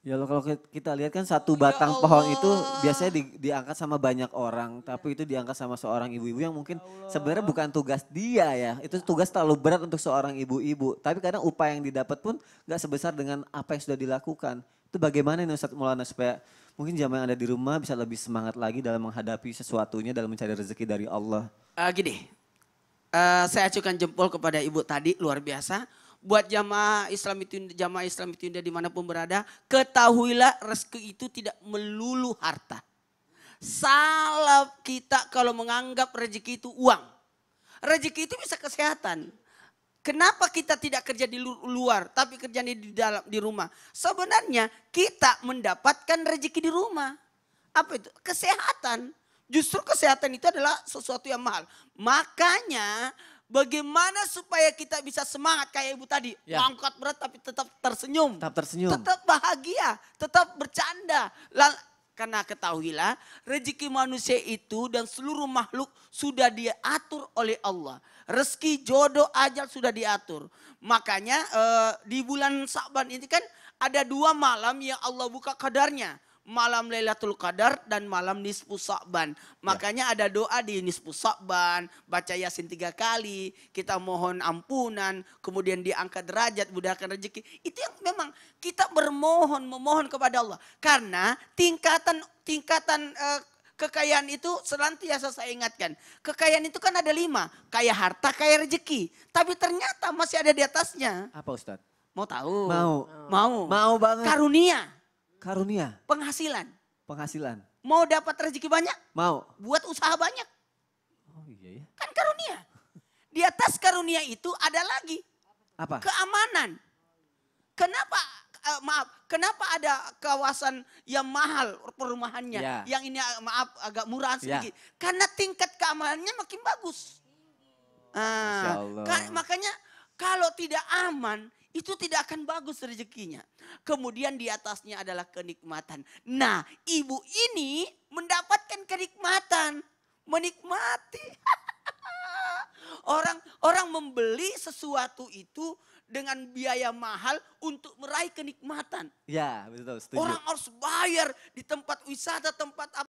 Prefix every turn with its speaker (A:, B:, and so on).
A: Ya kalau kita lihat kan satu ya batang ya pohon itu biasanya di, diangkat sama banyak orang, tapi itu diangkat sama seorang ibu-ibu yang mungkin ya sebenarnya bukan tugas dia ya. Itu tugas terlalu berat untuk seorang ibu-ibu. Tapi kadang upah yang didapat pun nggak sebesar dengan apa yang sudah dilakukan. Itu bagaimana nih Ustaz Maulana supaya mungkin jamaah yang ada di rumah bisa lebih
B: semangat lagi
A: dalam menghadapi sesuatunya, dalam mencari rezeki dari Allah.
B: Uh, gini, uh, saya acukan jempol kepada ibu tadi luar biasa buat jamaah Islam itu jamaah Islam itu mana dimanapun berada, ketahuilah rezeki itu tidak melulu harta. Salah kita kalau menganggap rezeki itu uang. Rezeki itu bisa kesehatan. Kenapa kita tidak kerja di luar tapi kerja di dalam di rumah? Sebenarnya kita mendapatkan rezeki di rumah. Apa itu? Kesehatan. Justru kesehatan itu adalah sesuatu yang mahal. Makanya bagaimana supaya kita bisa semangat kayak ibu tadi. Ya. Angkat berat tapi tetap tersenyum. Tetap tersenyum. Tetap bahagia, tetap bercanda. Lalu karena ketahuilah rezeki manusia itu dan seluruh makhluk sudah diatur oleh Allah. Rezeki, jodoh, ajal sudah diatur. Makanya eh, di bulan Sa'ban ini kan ada dua malam yang Allah buka kadarnya malam Lailatul Qadar dan malam Nisfu Sa'ban. Ya. Makanya ada doa di Nisfu Sa'ban, baca Yasin tiga kali, kita mohon ampunan, kemudian diangkat derajat, mudahkan rezeki. Itu yang memang kita bermohon, memohon kepada Allah. Karena tingkatan tingkatan uh, kekayaan itu selantiasa saya ingatkan. Kekayaan itu kan ada lima, kaya harta, kaya rezeki. Tapi ternyata masih ada di atasnya. Apa Ustadz? Mau tahu? Mau.
A: Mau. Mau
B: banget. Karunia. Karunia. Penghasilan. Penghasilan. Mau dapat rezeki banyak? Mau. Buat usaha banyak. Oh iya ya. Kan karunia. Di atas karunia itu ada lagi. Apa? Keamanan. Kenapa uh, maaf, kenapa ada kawasan yang mahal perumahannya, ya. yang ini eh, maaf agak murah iya. sedikit? Ya. Karena tingkat keamanannya makin bagus. Ah, kan, makanya kalau tidak aman, itu tidak akan bagus rezekinya. Kemudian di atasnya adalah kenikmatan. Nah, ibu ini mendapatkan kenikmatan, menikmati. orang orang membeli sesuatu itu dengan biaya mahal untuk meraih kenikmatan.
A: Ya, betul, setuju. Orang
B: harus bayar di tempat wisata, tempat apa?